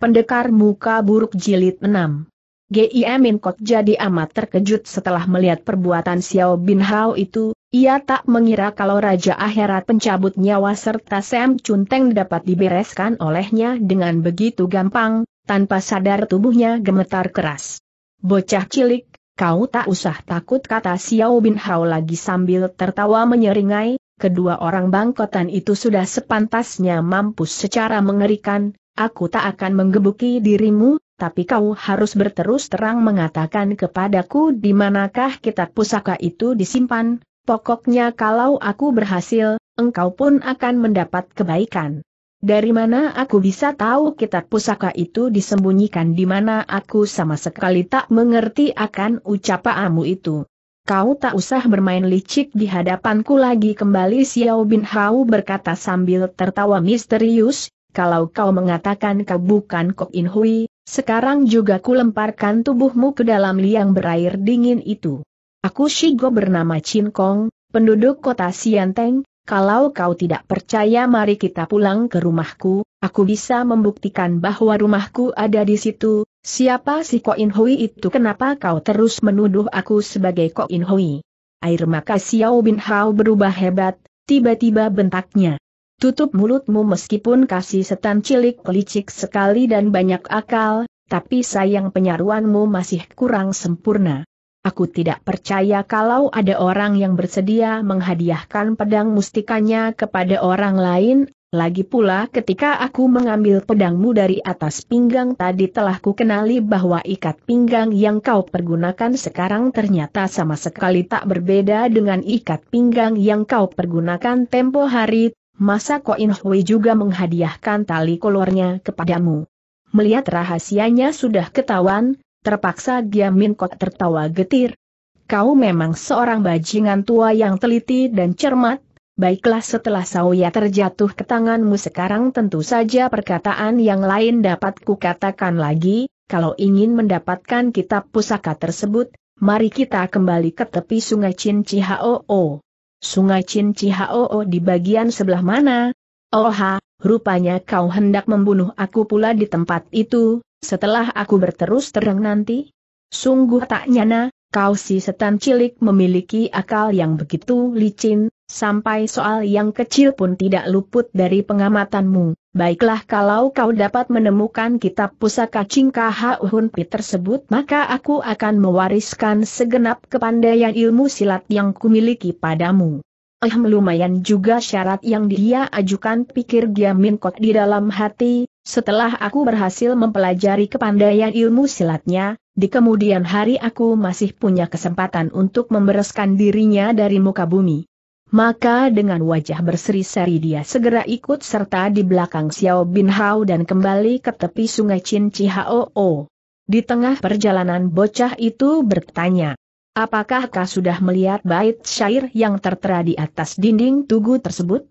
Pendekar Muka Buruk Jilid 6 G.I.M. Kot jadi amat terkejut setelah melihat perbuatan Xiao Bin Hao itu, ia tak mengira kalau Raja Akhirat pencabut nyawa serta Sam Chun Teng dapat dibereskan olehnya dengan begitu gampang, tanpa sadar tubuhnya gemetar keras. Bocah cilik, kau tak usah takut kata Xiao Bin Hao lagi sambil tertawa menyeringai, kedua orang bangkotan itu sudah sepantasnya mampus secara mengerikan, aku tak akan menggebuki dirimu, tapi kau harus berterus terang mengatakan kepadaku di manakah kitab pusaka itu disimpan, pokoknya kalau aku berhasil, engkau pun akan mendapat kebaikan. Dari mana aku bisa tahu kitab pusaka itu disembunyikan di mana aku sama sekali tak mengerti akan ucapamu itu. Kau tak usah bermain licik di hadapanku lagi kembali Xiao Bin Hao berkata sambil tertawa misterius, kalau kau mengatakan kau bukan Kok In Hui, sekarang juga kulemparkan tubuhmu ke dalam liang berair dingin itu. Aku Shigo bernama Chin Kong, penduduk kota Sianteng, kalau kau tidak percaya mari kita pulang ke rumahku, aku bisa membuktikan bahwa rumahku ada di situ, siapa si Kok In Hui itu kenapa kau terus menuduh aku sebagai Kok In Hui? Air maka Xiao Bin Hao berubah hebat, tiba-tiba bentaknya. Tutup mulutmu meskipun kasih setan cilik licik sekali dan banyak akal, tapi sayang penyaruanmu masih kurang sempurna. Aku tidak percaya kalau ada orang yang bersedia menghadiahkan pedang mustikanya kepada orang lain, lagi pula ketika aku mengambil pedangmu dari atas pinggang tadi telah kukenali bahwa ikat pinggang yang kau pergunakan sekarang ternyata sama sekali tak berbeda dengan ikat pinggang yang kau pergunakan tempo hari masa Koin Hui juga menghadiahkan tali kolornya kepadamu. Melihat rahasianya sudah ketahuan, terpaksa Giamin kok tertawa getir. Kau memang seorang bajingan tua yang teliti dan cermat, baiklah setelah Sauya terjatuh ke tanganmu sekarang tentu saja perkataan yang lain dapat kukatakan lagi, kalau ingin mendapatkan kitab pusaka tersebut, mari kita kembali ke tepi sungai Chin Chihao. Sungai Chin Chihaoo di bagian sebelah mana? Oha, rupanya kau hendak membunuh aku pula di tempat itu, setelah aku berterus terang nanti? Sungguh tak nyana, kau si setan cilik memiliki akal yang begitu licin, sampai soal yang kecil pun tidak luput dari pengamatanmu. Baiklah kalau kau dapat menemukan kitab pusaka Cingkaha pi tersebut maka aku akan mewariskan segenap kepandaian ilmu silat yang kumiliki padamu. Eh lumayan juga syarat yang dia ajukan pikir Giamin kok di dalam hati, setelah aku berhasil mempelajari kepandaian ilmu silatnya, di kemudian hari aku masih punya kesempatan untuk membereskan dirinya dari muka bumi. Maka dengan wajah berseri-seri dia segera ikut serta di belakang Xiao Bin Hao dan kembali ke tepi sungai Chin Chihao. Di tengah perjalanan bocah itu bertanya, apakah kau sudah melihat bait syair yang tertera di atas dinding tugu tersebut?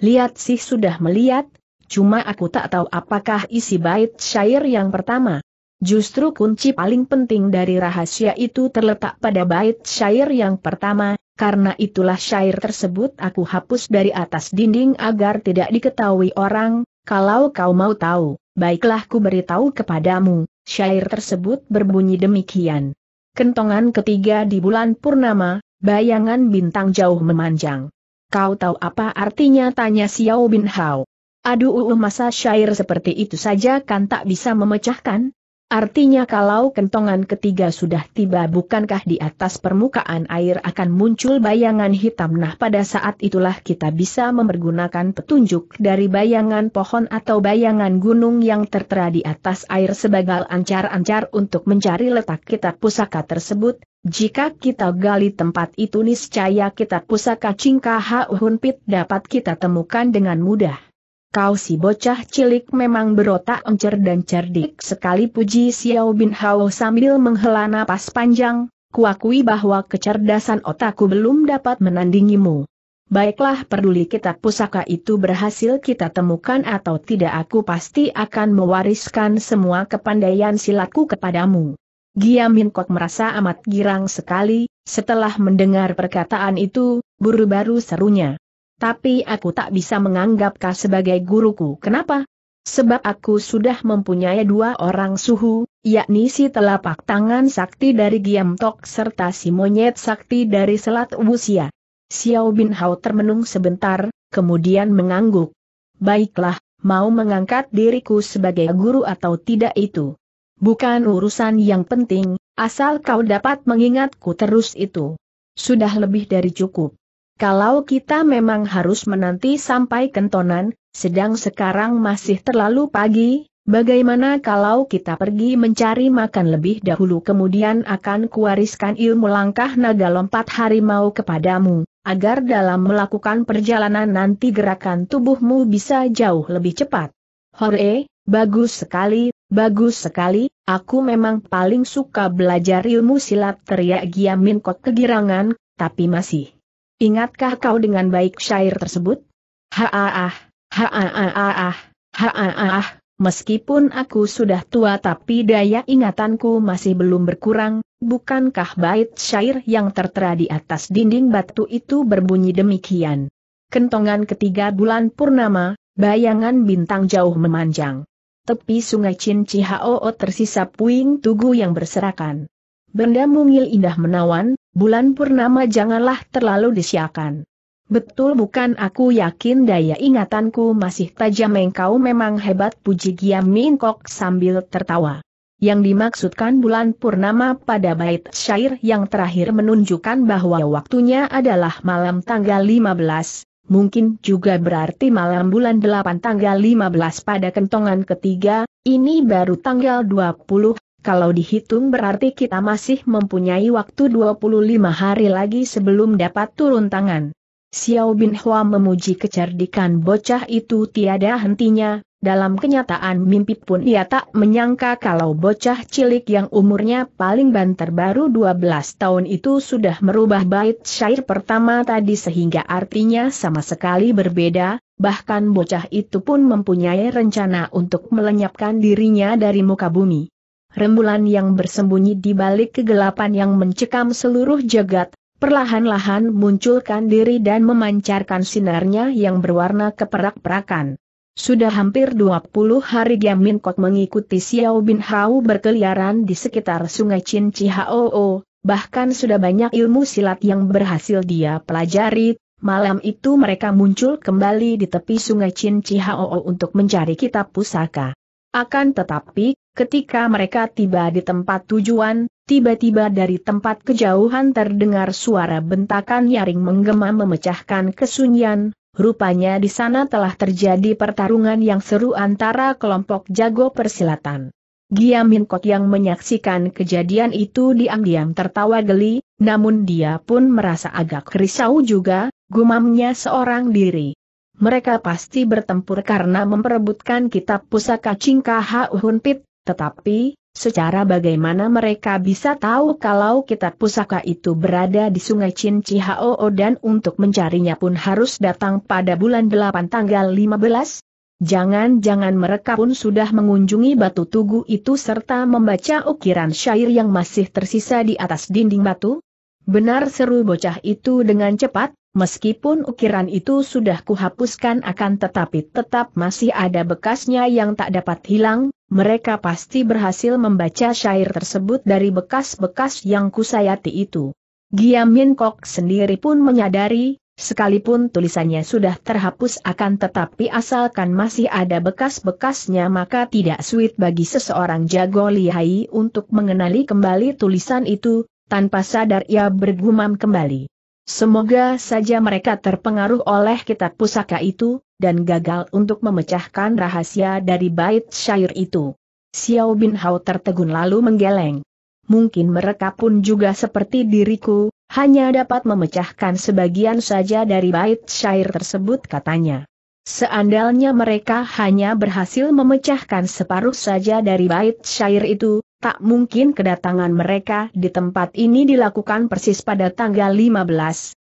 Lihat sih sudah melihat, cuma aku tak tahu apakah isi bait syair yang pertama. Justru kunci paling penting dari rahasia itu terletak pada bait syair yang pertama, karena itulah syair tersebut aku hapus dari atas dinding agar tidak diketahui orang, kalau kau mau tahu, baiklah ku beritahu kepadamu, syair tersebut berbunyi demikian. Kentongan ketiga di bulan Purnama, bayangan bintang jauh memanjang. Kau tahu apa artinya tanya Xiao Bin Hao. Aduh uh, masa syair seperti itu saja kan tak bisa memecahkan? Artinya kalau kentongan ketiga sudah tiba bukankah di atas permukaan air akan muncul bayangan hitam nah pada saat itulah kita bisa mempergunakan petunjuk dari bayangan pohon atau bayangan gunung yang tertera di atas air sebagai ancar-ancar untuk mencari letak kitab pusaka tersebut, jika kita gali tempat itu niscaya kitab pusaka Cingkaha Hunpit dapat kita temukan dengan mudah. Kau si bocah cilik memang berotak encer dan cerdik sekali puji Xiao Bin Hao sambil menghela napas panjang, kuakui bahwa kecerdasan otakku belum dapat menandingimu. Baiklah peduli kitab pusaka itu berhasil kita temukan atau tidak aku pasti akan mewariskan semua kepandaian silatku kepadamu. Giamin Kok merasa amat girang sekali, setelah mendengar perkataan itu, buru-baru serunya tapi aku tak bisa menganggap kau sebagai guruku. Kenapa? Sebab aku sudah mempunyai dua orang suhu, yakni si telapak tangan sakti dari Giam Tok serta si monyet sakti dari Selat Wusia. Xiao Bin Hao termenung sebentar, kemudian mengangguk. Baiklah, mau mengangkat diriku sebagai guru atau tidak itu. Bukan urusan yang penting, asal kau dapat mengingatku terus itu. Sudah lebih dari cukup. Kalau kita memang harus menanti sampai kentonan, sedang sekarang masih terlalu pagi, bagaimana kalau kita pergi mencari makan lebih dahulu kemudian akan kuwariskan ilmu langkah naga lompat harimau kepadamu, agar dalam melakukan perjalanan nanti gerakan tubuhmu bisa jauh lebih cepat. Hore, bagus sekali, bagus sekali, aku memang paling suka belajar ilmu silat teriak Giamin kok kegirangan, tapi masih Ingatkah kau dengan baik syair tersebut? Haaah, haaah, haaah, meskipun aku sudah tua tapi daya ingatanku masih belum berkurang, bukankah bait syair yang tertera di atas dinding batu itu berbunyi demikian? Kentongan ketiga bulan purnama, bayangan bintang jauh memanjang. Tepi sungai Chin Chihao tersisa puing tugu yang berserakan. Benda mungil indah menawan, Bulan purnama janganlah terlalu disiakan. Betul bukan aku yakin daya ingatanku masih tajam engkau memang hebat puji Giam Mingkok sambil tertawa. Yang dimaksudkan bulan purnama pada bait syair yang terakhir menunjukkan bahwa waktunya adalah malam tanggal 15, mungkin juga berarti malam bulan 8 tanggal 15 pada kentongan ketiga, ini baru tanggal 20, kalau dihitung berarti kita masih mempunyai waktu 25 hari lagi sebelum dapat turun tangan. Xiao Bin Hua memuji kecerdikan bocah itu tiada hentinya, dalam kenyataan mimpi pun ia tak menyangka kalau bocah cilik yang umurnya paling banter baru 12 tahun itu sudah merubah bait syair pertama tadi sehingga artinya sama sekali berbeda, bahkan bocah itu pun mempunyai rencana untuk melenyapkan dirinya dari muka bumi rembulan yang bersembunyi di balik kegelapan yang mencekam seluruh jagat, perlahan-lahan munculkan diri dan memancarkan sinarnya yang berwarna keperak-perakan. Sudah hampir 20 hari Giam Kok mengikuti Xiao Bin Hao berkeliaran di sekitar sungai Chin Hao. bahkan sudah banyak ilmu silat yang berhasil dia pelajari, Malam itu mereka muncul kembali di tepi sungai Chin Chihao untuk mencari kitab pusaka. Akan tetapi, Ketika mereka tiba di tempat tujuan, tiba-tiba dari tempat kejauhan terdengar suara bentakan nyaring menggema memecahkan kesunyian, rupanya di sana telah terjadi pertarungan yang seru antara kelompok jago persilatan. Giamin Kok yang menyaksikan kejadian itu diam-diam tertawa geli, namun dia pun merasa agak risau juga, gumamnya seorang diri. Mereka pasti bertempur karena memperebutkan kitab pusaka Cingkaha Uhunpit, tetapi, secara bagaimana mereka bisa tahu kalau kitab pusaka itu berada di sungai Chin Chihao dan untuk mencarinya pun harus datang pada bulan 8 tanggal 15? Jangan-jangan mereka pun sudah mengunjungi batu tugu itu serta membaca ukiran syair yang masih tersisa di atas dinding batu? Benar seru bocah itu dengan cepat, Meskipun ukiran itu sudah kuhapuskan akan tetapi tetap masih ada bekasnya yang tak dapat hilang, mereka pasti berhasil membaca syair tersebut dari bekas-bekas yang kusayati itu. Giam Min Kok sendiri pun menyadari, sekalipun tulisannya sudah terhapus akan tetapi asalkan masih ada bekas-bekasnya maka tidak sulit bagi seseorang jago lihai untuk mengenali kembali tulisan itu, tanpa sadar ia bergumam kembali. Semoga saja mereka terpengaruh oleh kitab pusaka itu, dan gagal untuk memecahkan rahasia dari bait syair itu. Xiao Bin Hao tertegun lalu menggeleng. Mungkin mereka pun juga seperti diriku, hanya dapat memecahkan sebagian saja dari bait syair tersebut katanya. Seandainya mereka hanya berhasil memecahkan separuh saja dari bait syair itu, tak mungkin kedatangan mereka di tempat ini dilakukan persis pada tanggal 15.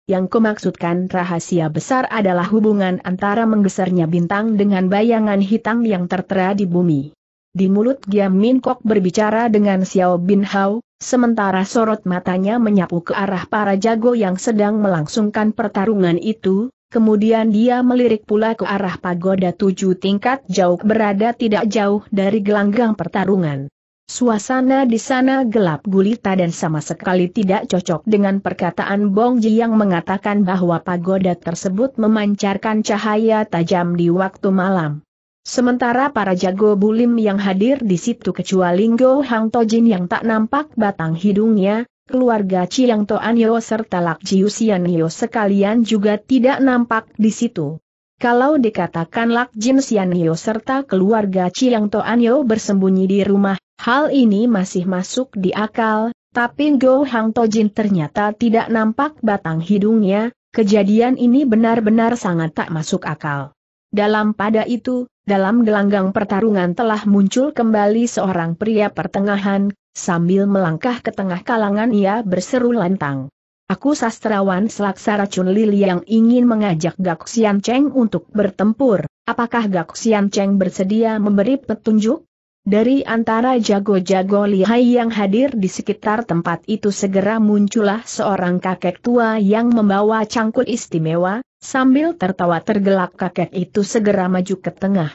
Yang kumaksudkan rahasia besar adalah hubungan antara menggesernya bintang dengan bayangan hitam yang tertera di bumi. Di mulut Giam Min Kok berbicara dengan Xiao Bin Hao, sementara sorot matanya menyapu ke arah para jago yang sedang melangsungkan pertarungan itu, Kemudian dia melirik pula ke arah pagoda tujuh tingkat jauh berada tidak jauh dari gelanggang pertarungan. Suasana di sana gelap gulita dan sama sekali tidak cocok dengan perkataan Bong Ji yang mengatakan bahwa pagoda tersebut memancarkan cahaya tajam di waktu malam. Sementara para jago bulim yang hadir di situ kecuali Ngo Hang Tojin yang tak nampak batang hidungnya, keluarga Chiang Toanyo serta Lak Jiusianyo sekalian juga tidak nampak di situ. Kalau dikatakan Lak Jin Sianyo serta keluarga Chiang Toanyo bersembunyi di rumah, Hal ini masih masuk di akal, tapi Go Hang Tojin ternyata tidak nampak batang hidungnya, kejadian ini benar-benar sangat tak masuk akal. Dalam pada itu, dalam gelanggang pertarungan telah muncul kembali seorang pria pertengahan, sambil melangkah ke tengah kalangan ia berseru lantang. Aku sastrawan selaksara Chun Lili yang ingin mengajak Gak Xian Cheng untuk bertempur, apakah Gak Xian Cheng bersedia memberi petunjuk? Dari antara jago-jago lihai yang hadir di sekitar tempat itu segera muncullah seorang kakek tua yang membawa cangkul istimewa, sambil tertawa tergelak kakek itu segera maju ke tengah.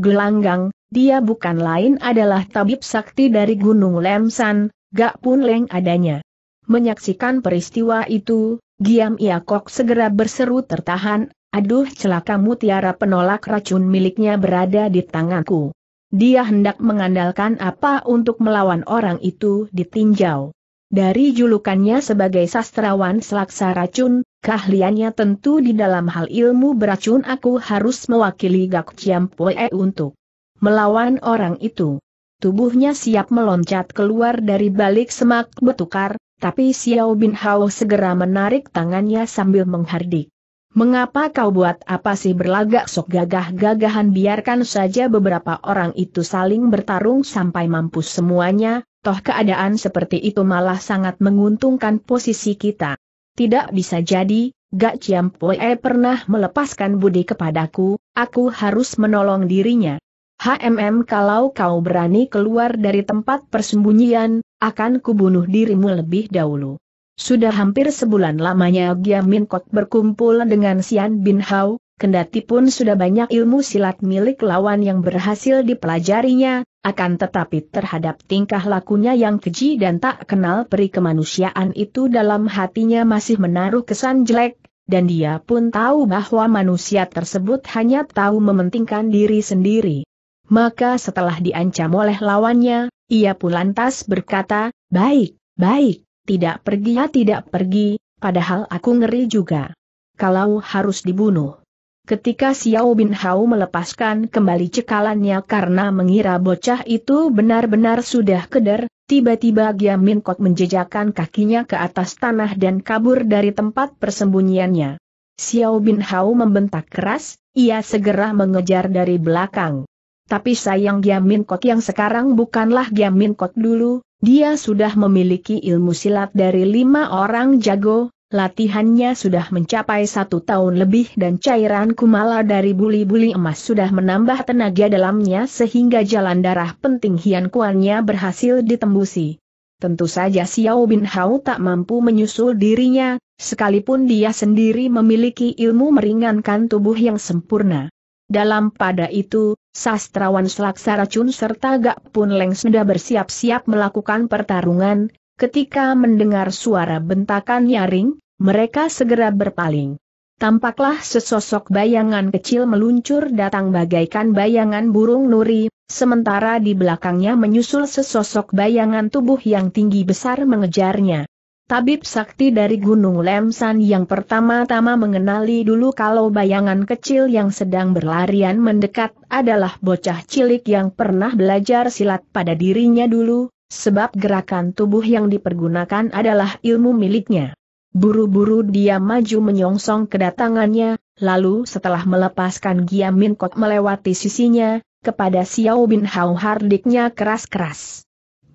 Gelanggang, dia bukan lain adalah tabib sakti dari Gunung Lemsan, Gak Pun Leng adanya. Menyaksikan peristiwa itu, Giam Iakok segera berseru tertahan, aduh celaka mutiara penolak racun miliknya berada di tanganku. Dia hendak mengandalkan apa untuk melawan orang itu ditinjau. Dari julukannya sebagai sastrawan selaksa racun, keahliannya tentu di dalam hal ilmu beracun aku harus mewakili Gak Ciampoe untuk melawan orang itu. Tubuhnya siap meloncat keluar dari balik semak betukar, tapi Xiao Bin Hao segera menarik tangannya sambil menghardik. Mengapa kau buat apa sih berlagak sok gagah-gagahan biarkan saja beberapa orang itu saling bertarung sampai mampus semuanya, toh keadaan seperti itu malah sangat menguntungkan posisi kita. Tidak bisa jadi, Gak Ciam Poe pernah melepaskan budi kepadaku, aku harus menolong dirinya. HMM kalau kau berani keluar dari tempat persembunyian, akan kubunuh dirimu lebih dahulu. Sudah hampir sebulan lamanya Min Kok berkumpul dengan Sian Bin Hao, kendati pun sudah banyak ilmu silat milik lawan yang berhasil dipelajarinya, akan tetapi terhadap tingkah lakunya yang keji dan tak kenal peri kemanusiaan itu dalam hatinya masih menaruh kesan jelek, dan dia pun tahu bahwa manusia tersebut hanya tahu mementingkan diri sendiri. Maka setelah diancam oleh lawannya, ia pun lantas berkata, baik, baik tidak pergi ya tidak pergi, padahal aku ngeri juga. Kalau harus dibunuh. Ketika Xiao Bin Hao melepaskan kembali cekalannya karena mengira bocah itu benar-benar sudah keder, tiba-tiba Giam Min Kot menjejakkan kakinya ke atas tanah dan kabur dari tempat persembunyiannya. Xiao Bin Hao membentak keras, ia segera mengejar dari belakang. Tapi sayang Giam Min Kot yang sekarang bukanlah Giam Min Kot dulu, dia sudah memiliki ilmu silat dari lima orang jago, latihannya sudah mencapai satu tahun lebih dan cairan kumala dari buli-buli emas sudah menambah tenaga dalamnya sehingga jalan darah penting Hian Kuannya berhasil ditembusi. Tentu saja Xiao Bin Hao tak mampu menyusul dirinya, sekalipun dia sendiri memiliki ilmu meringankan tubuh yang sempurna. Dalam pada itu, sastrawan Selaksa Racun serta Gak Pun Leng sudah bersiap-siap melakukan pertarungan, ketika mendengar suara bentakan nyaring, mereka segera berpaling. Tampaklah sesosok bayangan kecil meluncur datang bagaikan bayangan burung nuri, sementara di belakangnya menyusul sesosok bayangan tubuh yang tinggi besar mengejarnya. Tabib sakti dari Gunung Lemsan yang pertama-tama mengenali dulu kalau bayangan kecil yang sedang berlarian mendekat adalah bocah cilik yang pernah belajar silat pada dirinya dulu, sebab gerakan tubuh yang dipergunakan adalah ilmu miliknya. Buru-buru dia maju menyongsong kedatangannya, lalu setelah melepaskan Giamin Kok melewati sisinya, kepada Xiao Bin Hao hardiknya keras-keras.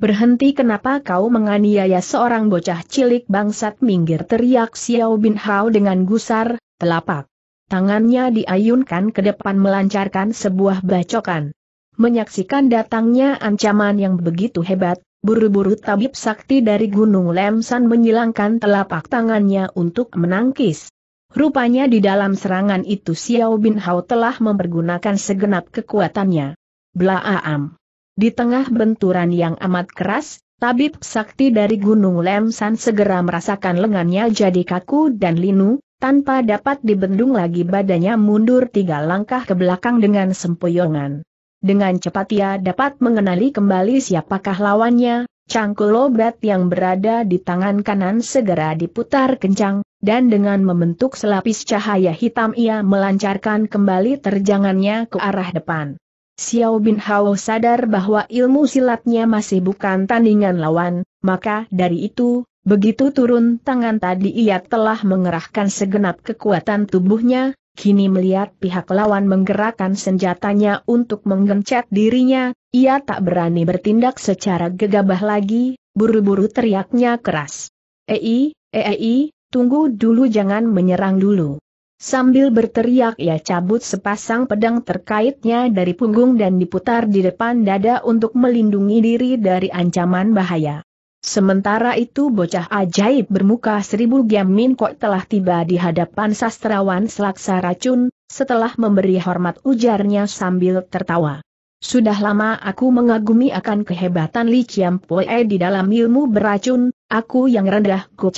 Berhenti kenapa kau menganiaya seorang bocah cilik bangsat minggir teriak Xiao Bin Hao dengan gusar, telapak. Tangannya diayunkan ke depan melancarkan sebuah bacokan. Menyaksikan datangnya ancaman yang begitu hebat, buru-buru tabib sakti dari Gunung Lemsan menyilangkan telapak tangannya untuk menangkis. Rupanya di dalam serangan itu Xiao Bin Hao telah mempergunakan segenap kekuatannya. Blaaam. Di tengah benturan yang amat keras, tabib sakti dari Gunung Lemsan segera merasakan lengannya jadi kaku dan linu, tanpa dapat dibendung lagi badannya mundur tiga langkah ke belakang dengan sempoyongan. Dengan cepat ia dapat mengenali kembali siapakah lawannya, cangkul obat yang berada di tangan kanan segera diputar kencang, dan dengan membentuk selapis cahaya hitam ia melancarkan kembali terjangannya ke arah depan. Xiao Bin Hao sadar bahwa ilmu silatnya masih bukan tandingan lawan, maka dari itu, begitu turun tangan tadi ia telah mengerahkan segenap kekuatan tubuhnya, Kini melihat pihak lawan menggerakkan senjatanya untuk menggencet dirinya, ia tak berani bertindak secara gegabah lagi, buru-buru teriaknya keras. Ei, ei, tunggu dulu jangan menyerang dulu. Sambil berteriak ia cabut sepasang pedang terkaitnya dari punggung dan diputar di depan dada untuk melindungi diri dari ancaman bahaya. Sementara itu bocah ajaib bermuka seribu Giamin Kok telah tiba di hadapan sastrawan selaksa racun, setelah memberi hormat ujarnya sambil tertawa. Sudah lama aku mengagumi akan kehebatan Li Chiam Poe di dalam ilmu beracun, aku yang rendah Go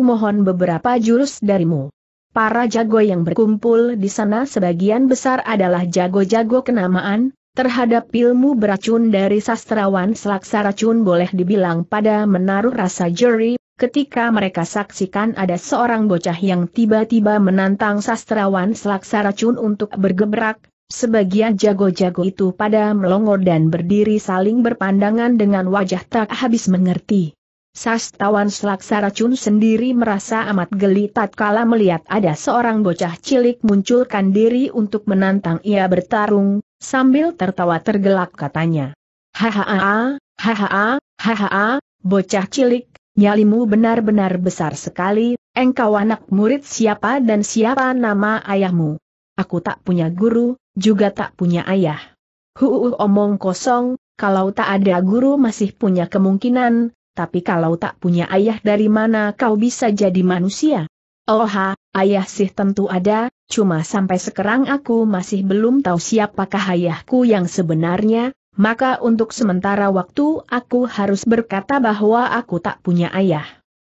mohon beberapa jurus darimu. Para jago yang berkumpul di sana sebagian besar adalah jago-jago kenamaan, terhadap ilmu beracun dari sastrawan selaksa racun boleh dibilang pada menaruh rasa juri. ketika mereka saksikan ada seorang bocah yang tiba-tiba menantang sastrawan selaksa racun untuk bergebrak, sebagian jago-jago itu pada melongo dan berdiri saling berpandangan dengan wajah tak habis mengerti. Sastawan Selaksa Racun sendiri merasa amat geli tatkala melihat ada seorang bocah cilik munculkan diri untuk menantang ia bertarung, sambil tertawa tergelak katanya. Hahaha, hahaha, hahaha, bocah cilik, nyalimu benar-benar besar sekali, engkau anak murid siapa dan siapa nama ayahmu. Aku tak punya guru, juga tak punya ayah. Huuuh, omong kosong, kalau tak ada guru masih punya kemungkinan, tapi kalau tak punya ayah dari mana kau bisa jadi manusia? Oh ayah sih tentu ada, cuma sampai sekarang aku masih belum tahu siapakah ayahku yang sebenarnya, maka untuk sementara waktu aku harus berkata bahwa aku tak punya ayah.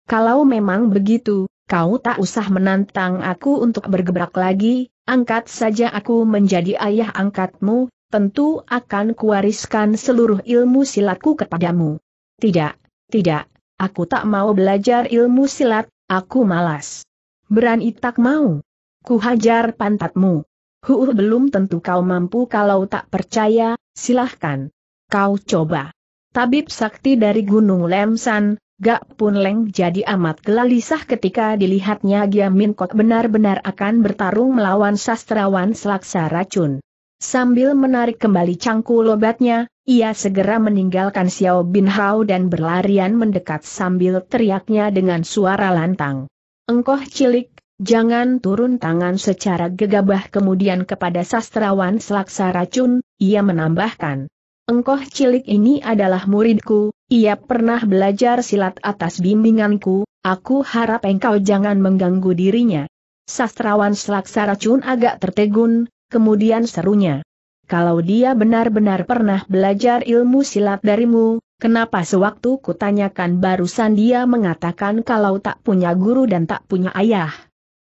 Kalau memang begitu, kau tak usah menantang aku untuk bergebrak lagi, angkat saja aku menjadi ayah angkatmu, tentu akan kuwariskan seluruh ilmu silatku kepadamu. Tidak, tidak, aku tak mau belajar ilmu silat, aku malas. Berani tak mau. Ku hajar pantatmu. Huuh, belum tentu kau mampu kalau tak percaya, silahkan. Kau coba. Tabib sakti dari Gunung Lemsan, Gak pun Leng jadi amat gelisah ketika dilihatnya Giamin kok benar-benar akan bertarung melawan sastrawan selaksa racun. Sambil menarik kembali cangkul obatnya, ia segera meninggalkan Xiao Bin Hao dan berlarian mendekat sambil teriaknya dengan suara lantang. Engkoh cilik, jangan turun tangan secara gegabah kemudian kepada sastrawan selaksa racun, ia menambahkan. Engkoh cilik ini adalah muridku, ia pernah belajar silat atas bimbinganku, aku harap engkau jangan mengganggu dirinya. Sastrawan selaksa racun agak tertegun, kemudian serunya kalau dia benar-benar pernah belajar ilmu silat darimu, kenapa sewaktu kutanyakan barusan dia mengatakan kalau tak punya guru dan tak punya ayah?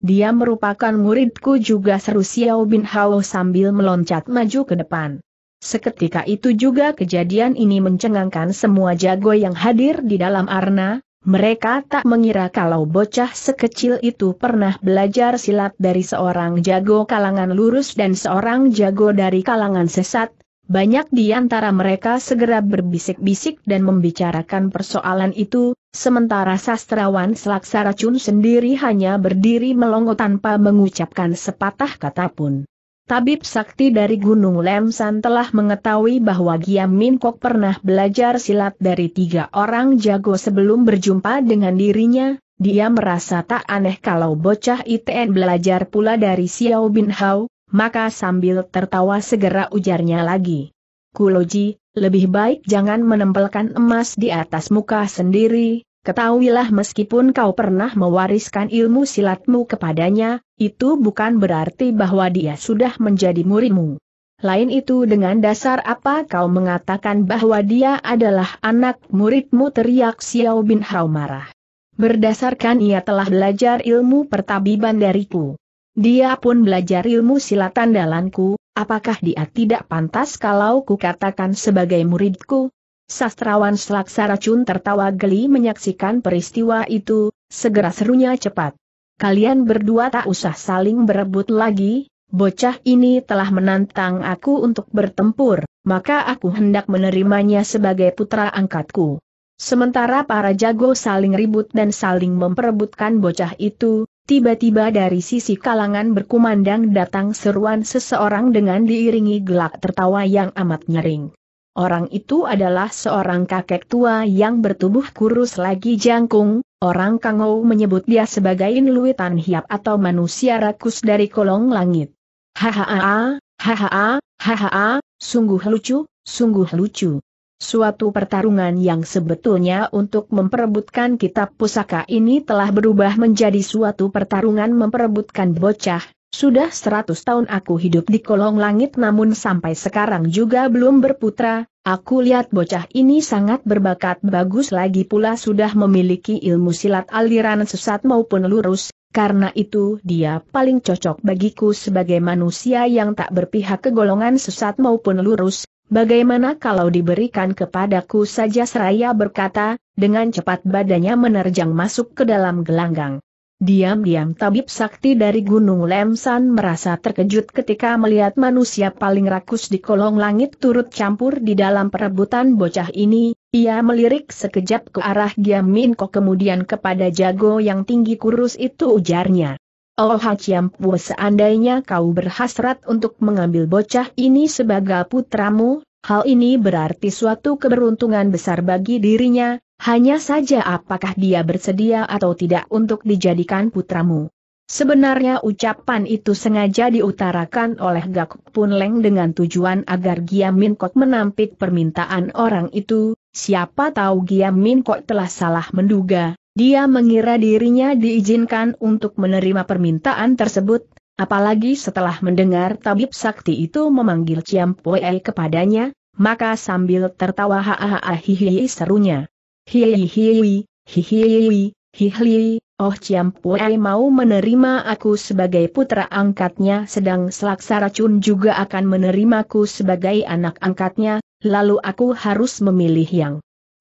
Dia merupakan muridku juga seru Xiao Bin Hao sambil meloncat maju ke depan. Seketika itu juga kejadian ini mencengangkan semua jago yang hadir di dalam arena. Mereka tak mengira kalau bocah sekecil itu pernah belajar silat dari seorang jago kalangan lurus dan seorang jago dari kalangan sesat, banyak di antara mereka segera berbisik-bisik dan membicarakan persoalan itu, sementara sastrawan Selaksa Racun sendiri hanya berdiri melongo tanpa mengucapkan sepatah kata pun. Tabib sakti dari Gunung Lemsan telah mengetahui bahwa Giam Min Kok pernah belajar silat dari tiga orang jago sebelum berjumpa dengan dirinya, dia merasa tak aneh kalau bocah ITN belajar pula dari Xiao Bin Hao, maka sambil tertawa segera ujarnya lagi. Kuloji, lebih baik jangan menempelkan emas di atas muka sendiri, Ketahuilah meskipun kau pernah mewariskan ilmu silatmu kepadanya, itu bukan berarti bahwa dia sudah menjadi muridmu. Lain itu dengan dasar apa kau mengatakan bahwa dia adalah anak muridmu teriak Xiao Bin Hao marah. Berdasarkan ia telah belajar ilmu pertabiban dariku. Dia pun belajar ilmu silatan dalanku, apakah dia tidak pantas kalau kukatakan sebagai muridku? Sastrawan Selaksa Racun tertawa geli menyaksikan peristiwa itu, segera serunya cepat. Kalian berdua tak usah saling berebut lagi, bocah ini telah menantang aku untuk bertempur, maka aku hendak menerimanya sebagai putra angkatku. Sementara para jago saling ribut dan saling memperebutkan bocah itu, tiba-tiba dari sisi kalangan berkumandang datang seruan seseorang dengan diiringi gelak tertawa yang amat nyering. Orang itu adalah seorang kakek tua yang bertubuh kurus lagi jangkung, orang Kangou menyebut dia sebagai inluitan Hiap atau manusia rakus dari kolong langit. Hahaha, hahaha, hahaha, sungguh lucu, sungguh lucu. Suatu pertarungan yang sebetulnya untuk memperebutkan kitab pusaka ini telah berubah menjadi suatu pertarungan memperebutkan bocah, sudah seratus tahun aku hidup di kolong langit namun sampai sekarang juga belum berputra, aku lihat bocah ini sangat berbakat bagus lagi pula sudah memiliki ilmu silat aliran sesat maupun lurus, karena itu dia paling cocok bagiku sebagai manusia yang tak berpihak ke golongan sesat maupun lurus, bagaimana kalau diberikan kepadaku saja seraya berkata, dengan cepat badannya menerjang masuk ke dalam gelanggang. Diam-diam tabib sakti dari Gunung Lemsan merasa terkejut ketika melihat manusia paling rakus di kolong langit turut campur di dalam perebutan bocah ini, ia melirik sekejap ke arah Giam Kok kemudian kepada jago yang tinggi kurus itu ujarnya. Oh Haciampu seandainya kau berhasrat untuk mengambil bocah ini sebagai putramu, Hal ini berarti suatu keberuntungan besar bagi dirinya, hanya saja apakah dia bersedia atau tidak untuk dijadikan putramu. Sebenarnya ucapan itu sengaja diutarakan oleh Gak Pun Leng dengan tujuan agar Giam Min Kok menampik permintaan orang itu, siapa tahu Giam Min Kok telah salah menduga, dia mengira dirinya diizinkan untuk menerima permintaan tersebut, apalagi setelah mendengar tabib sakti itu memanggil Ciam Poe kepadanya, maka sambil tertawa hahaha hihihi serunya. Hihihi, hihihi, hihi Oh Ciam Puei mau menerima aku sebagai putra angkatnya sedang Selaksa Racun juga akan menerimaku sebagai anak angkatnya, lalu aku harus memilih yang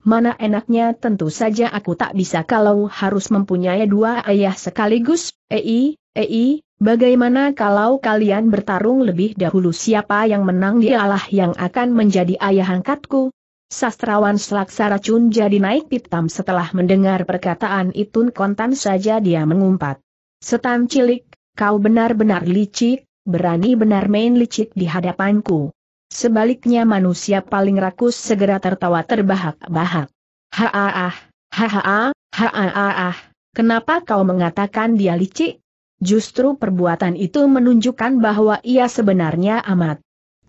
mana enaknya tentu saja aku tak bisa kalau harus mempunyai dua ayah sekaligus, ei, ei, bagaimana kalau kalian bertarung lebih dahulu siapa yang menang dialah yang akan menjadi ayah angkatku, Sastrawan Selaksa racun jadi naik pitam setelah mendengar perkataan itu kontan saja dia mengumpat. Setan cilik, kau benar-benar licik, berani benar main licik di hadapanku. Sebaliknya manusia paling rakus segera tertawa terbahak-bahak. Haaah, haaah, haaah, kenapa kau mengatakan dia licik? Justru perbuatan itu menunjukkan bahwa ia sebenarnya amat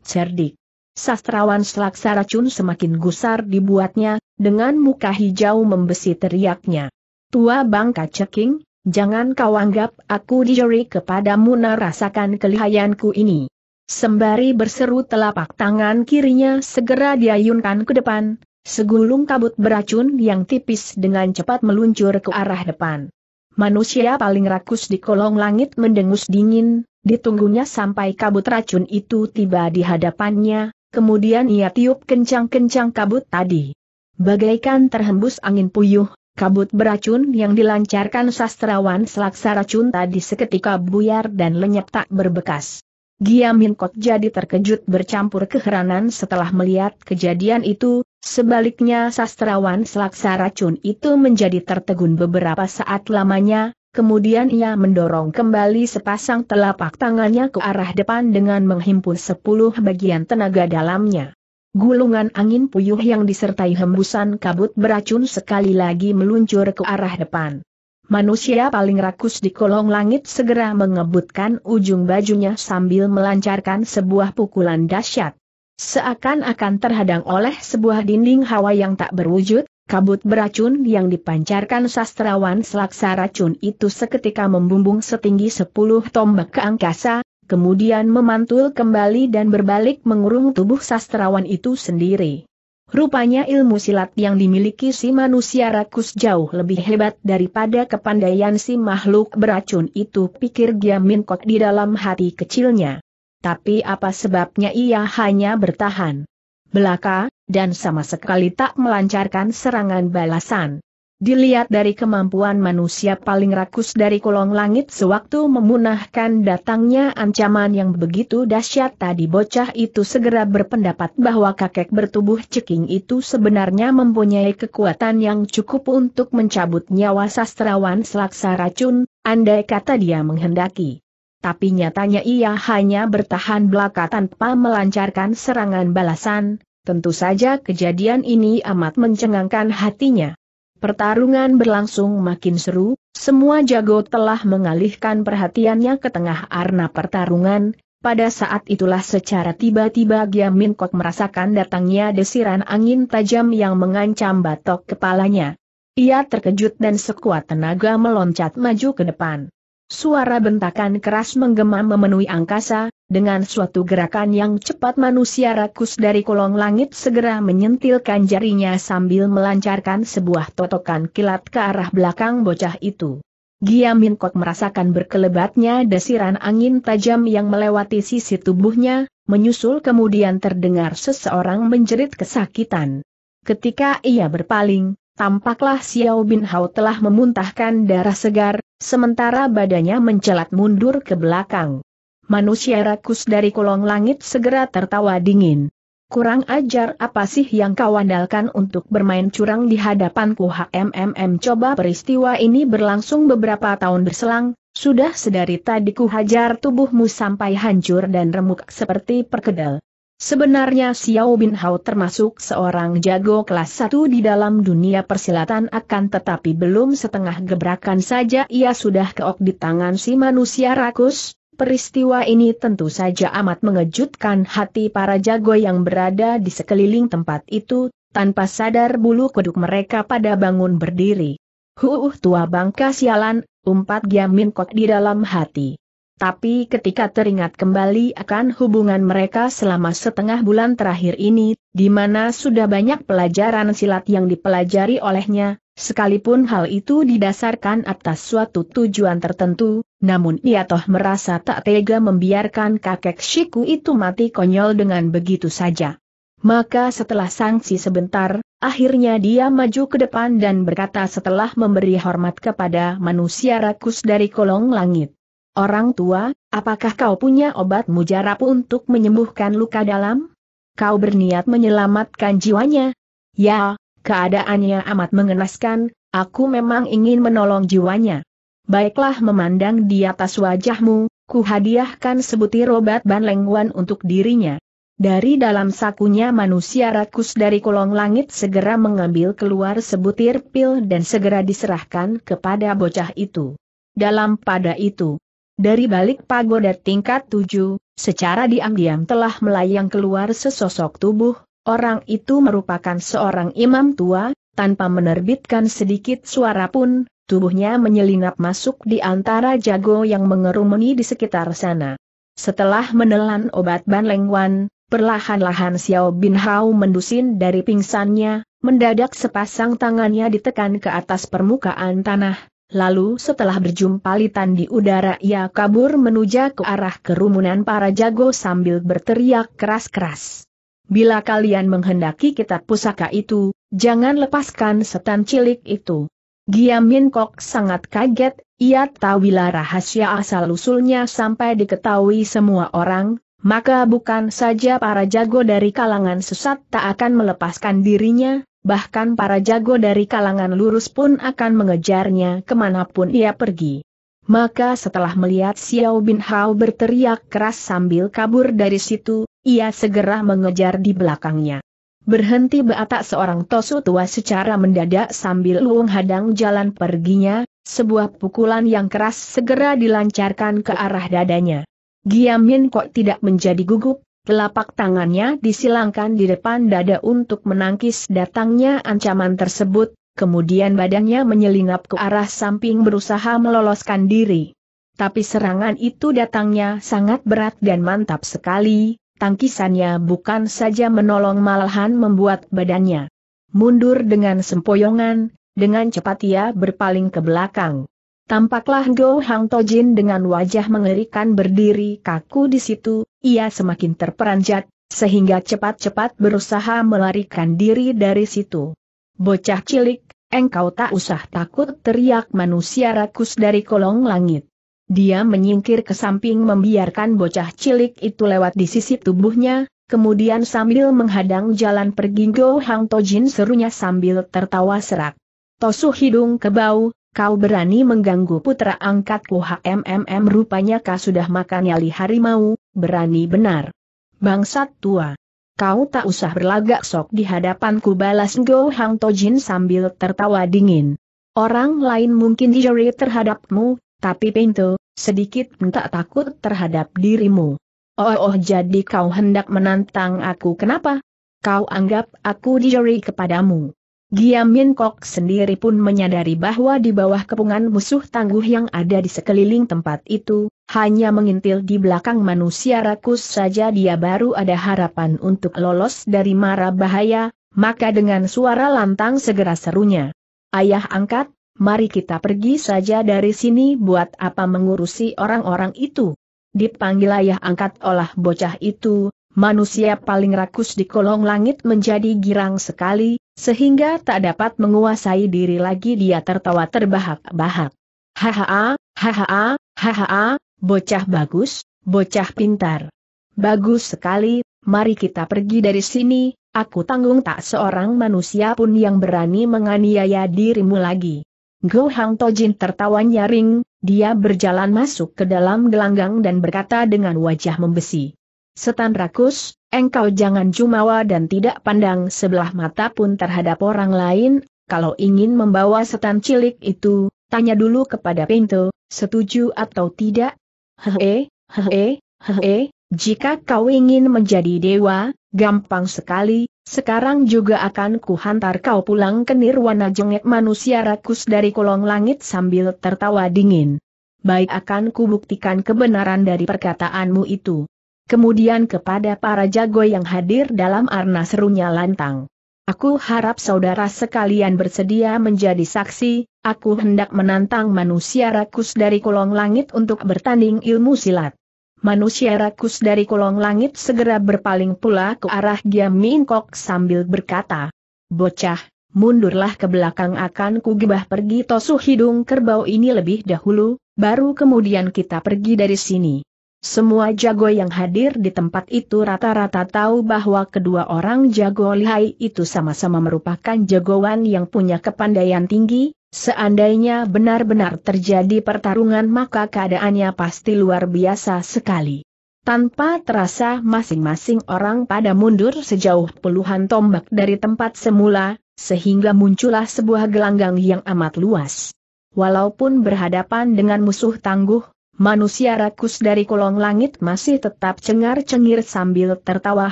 cerdik. Sastrawan selaksa racun semakin gusar dibuatnya, dengan muka hijau membesi teriaknya. Tua bangka ceking, jangan kau anggap aku dijeri kepadamu narasakan kelihayanku ini. Sembari berseru telapak tangan kirinya segera diayunkan ke depan, segulung kabut beracun yang tipis dengan cepat meluncur ke arah depan. Manusia paling rakus di kolong langit mendengus dingin, ditunggunya sampai kabut racun itu tiba di hadapannya, Kemudian ia tiup kencang-kencang kabut tadi. Bagaikan terhembus angin puyuh, kabut beracun yang dilancarkan sastrawan selaksa racun tadi seketika buyar dan lenyap tak berbekas. Giamin kok jadi terkejut bercampur keheranan setelah melihat kejadian itu, sebaliknya sastrawan selaksa racun itu menjadi tertegun beberapa saat lamanya, Kemudian ia mendorong kembali sepasang telapak tangannya ke arah depan dengan menghimpun sepuluh bagian tenaga dalamnya. Gulungan angin puyuh yang disertai hembusan kabut beracun sekali lagi meluncur ke arah depan. Manusia paling rakus di kolong langit segera mengebutkan ujung bajunya sambil melancarkan sebuah pukulan dahsyat. Seakan-akan terhadang oleh sebuah dinding hawa yang tak berwujud, Kabut beracun yang dipancarkan sastrawan selaksa racun itu seketika membumbung setinggi sepuluh tombak ke angkasa, kemudian memantul kembali dan berbalik mengurung tubuh sastrawan itu sendiri. Rupanya ilmu silat yang dimiliki si manusia rakus jauh lebih hebat daripada kepandaian si makhluk beracun itu pikir Giamin Kok di dalam hati kecilnya. Tapi apa sebabnya ia hanya bertahan? belaka, dan sama sekali tak melancarkan serangan balasan. Dilihat dari kemampuan manusia paling rakus dari kolong langit sewaktu memunahkan datangnya ancaman yang begitu dahsyat tadi bocah itu segera berpendapat bahwa kakek bertubuh ceking itu sebenarnya mempunyai kekuatan yang cukup untuk mencabut nyawa sastrawan selaksa racun, andai kata dia menghendaki tapi nyatanya ia hanya bertahan belaka tanpa melancarkan serangan balasan, tentu saja kejadian ini amat mencengangkan hatinya. Pertarungan berlangsung makin seru, semua jago telah mengalihkan perhatiannya ke tengah arena pertarungan, pada saat itulah secara tiba-tiba Min Kok merasakan datangnya desiran angin tajam yang mengancam batok kepalanya. Ia terkejut dan sekuat tenaga meloncat maju ke depan. Suara bentakan keras menggema memenuhi angkasa, dengan suatu gerakan yang cepat manusia rakus dari kolong langit segera menyentilkan jarinya sambil melancarkan sebuah totokan kilat ke arah belakang bocah itu. Giamin Kok merasakan berkelebatnya desiran angin tajam yang melewati sisi tubuhnya, menyusul kemudian terdengar seseorang menjerit kesakitan. Ketika ia berpaling, tampaklah Xiao Bin Hao telah memuntahkan darah segar, sementara badannya mencelat mundur ke belakang. Manusia rakus dari kolong langit segera tertawa dingin. Kurang ajar apa sih yang kau andalkan untuk bermain curang di hadapanku HMMM coba peristiwa ini berlangsung beberapa tahun berselang, sudah sedari tadi ku hajar tubuhmu sampai hancur dan remuk seperti perkedel. Sebenarnya Xiao Bin Hao termasuk seorang jago kelas 1 di dalam dunia persilatan akan tetapi belum setengah gebrakan saja ia sudah keok di tangan si manusia rakus. Peristiwa ini tentu saja amat mengejutkan hati para jago yang berada di sekeliling tempat itu, tanpa sadar bulu kuduk mereka pada bangun berdiri. Huuh tua bangka sialan, umpat Giamin Kok di dalam hati. Tapi ketika teringat kembali akan hubungan mereka selama setengah bulan terakhir ini, di mana sudah banyak pelajaran silat yang dipelajari olehnya, sekalipun hal itu didasarkan atas suatu tujuan tertentu, namun ia toh merasa tak tega membiarkan kakek Shiku itu mati konyol dengan begitu saja. Maka setelah sanksi sebentar, akhirnya dia maju ke depan dan berkata setelah memberi hormat kepada manusia rakus dari kolong langit. Orang tua, apakah kau punya obat mujarab untuk menyembuhkan luka dalam? Kau berniat menyelamatkan jiwanya? Ya, keadaannya amat mengenaskan, aku memang ingin menolong jiwanya. Baiklah memandang di atas wajahmu, ku hadiahkan sebutir obat banlengwan untuk dirinya. Dari dalam sakunya manusia rakus dari kolong langit segera mengambil keluar sebutir pil dan segera diserahkan kepada bocah itu. Dalam pada itu, dari balik pagoda tingkat tujuh, secara diam-diam telah melayang keluar sesosok tubuh, orang itu merupakan seorang imam tua, tanpa menerbitkan sedikit suara pun, tubuhnya menyelinap masuk di antara jago yang mengerumuni di sekitar sana. Setelah menelan obat Ban Lengwan, perlahan-lahan Xiao Bin Hao mendusin dari pingsannya, mendadak sepasang tangannya ditekan ke atas permukaan tanah, Lalu setelah berjumpa litan di udara ia kabur menuju ke arah kerumunan para jago sambil berteriak keras-keras. Bila kalian menghendaki kitab pusaka itu, jangan lepaskan setan cilik itu. Giamin Kok sangat kaget, ia tahu bila rahasia asal-usulnya sampai diketahui semua orang, maka bukan saja para jago dari kalangan sesat tak akan melepaskan dirinya, bahkan para jago dari kalangan lurus pun akan mengejarnya kemanapun ia pergi. Maka setelah melihat Xiao Bin Hao berteriak keras sambil kabur dari situ, ia segera mengejar di belakangnya. Berhenti beatak seorang tosu tua secara mendadak sambil luung hadang jalan perginya, sebuah pukulan yang keras segera dilancarkan ke arah dadanya. Giamin kok tidak menjadi gugup, telapak tangannya disilangkan di depan dada untuk menangkis datangnya ancaman tersebut, kemudian badannya menyelinap ke arah samping berusaha meloloskan diri. Tapi serangan itu datangnya sangat berat dan mantap sekali, tangkisannya bukan saja menolong malahan membuat badannya mundur dengan sempoyongan, dengan cepat ia berpaling ke belakang. Tampaklah Go Hang Tojin dengan wajah mengerikan berdiri kaku di situ, ia semakin terperanjat, sehingga cepat-cepat berusaha melarikan diri dari situ. Bocah cilik, engkau tak usah takut teriak manusia rakus dari kolong langit. Dia menyingkir ke samping membiarkan bocah cilik itu lewat di sisi tubuhnya, kemudian sambil menghadang jalan pergi Go Hang Tojin serunya sambil tertawa serak. Tosuh hidung kebau, kau berani mengganggu putra angkatku HMMM rupanya kau sudah makan nyali harimau, berani benar. Bangsat tua. Kau tak usah berlagak sok di hadapanku balas Go Hang Tojin sambil tertawa dingin. Orang lain mungkin dijeri terhadapmu, tapi Pinto, sedikit pun tak takut terhadap dirimu. Oh, oh jadi kau hendak menantang aku kenapa? Kau anggap aku dijeri kepadamu. Giamin Kok sendiri pun menyadari bahwa di bawah kepungan musuh tangguh yang ada di sekeliling tempat itu, hanya mengintil di belakang manusia rakus saja dia baru ada harapan untuk lolos dari mara bahaya, maka dengan suara lantang segera serunya. Ayah angkat, mari kita pergi saja dari sini buat apa mengurusi orang-orang itu. Dipanggil ayah angkat olah bocah itu, manusia paling rakus di kolong langit menjadi girang sekali, sehingga tak dapat menguasai diri lagi dia tertawa terbahak-bahak. hahaha hahaha haha, bocah bagus, bocah pintar. Bagus sekali, mari kita pergi dari sini, aku tanggung tak seorang manusia pun yang berani menganiaya dirimu lagi. Go Hang Tojin tertawa nyaring, dia berjalan masuk ke dalam gelanggang dan berkata dengan wajah membesi. Setan rakus, Engkau jangan jumawa dan tidak pandang sebelah mata pun terhadap orang lain, kalau ingin membawa setan cilik itu, tanya dulu kepada Pinto, setuju atau tidak? Hehe, hehe, hehe, jika kau ingin menjadi dewa, gampang sekali, sekarang juga akan kuhantar kau pulang ke nirwana jengek manusia rakus dari kolong langit sambil tertawa dingin. Baik akan kubuktikan kebenaran dari perkataanmu itu. Kemudian kepada para jago yang hadir dalam arna serunya lantang. Aku harap saudara sekalian bersedia menjadi saksi, aku hendak menantang manusia rakus dari kolong langit untuk bertanding ilmu silat. Manusia rakus dari kolong langit segera berpaling pula ke arah Giam Mingkok sambil berkata, Bocah, mundurlah ke belakang akan kugibah pergi tosu hidung kerbau ini lebih dahulu, baru kemudian kita pergi dari sini. Semua jago yang hadir di tempat itu rata-rata tahu bahwa kedua orang jago lihai itu sama-sama merupakan jagoan yang punya kepandaian tinggi, seandainya benar-benar terjadi pertarungan maka keadaannya pasti luar biasa sekali. Tanpa terasa masing-masing orang pada mundur sejauh puluhan tombak dari tempat semula, sehingga muncullah sebuah gelanggang yang amat luas. Walaupun berhadapan dengan musuh tangguh, Manusia rakus dari kolong langit masih tetap cengar-cengir sambil tertawa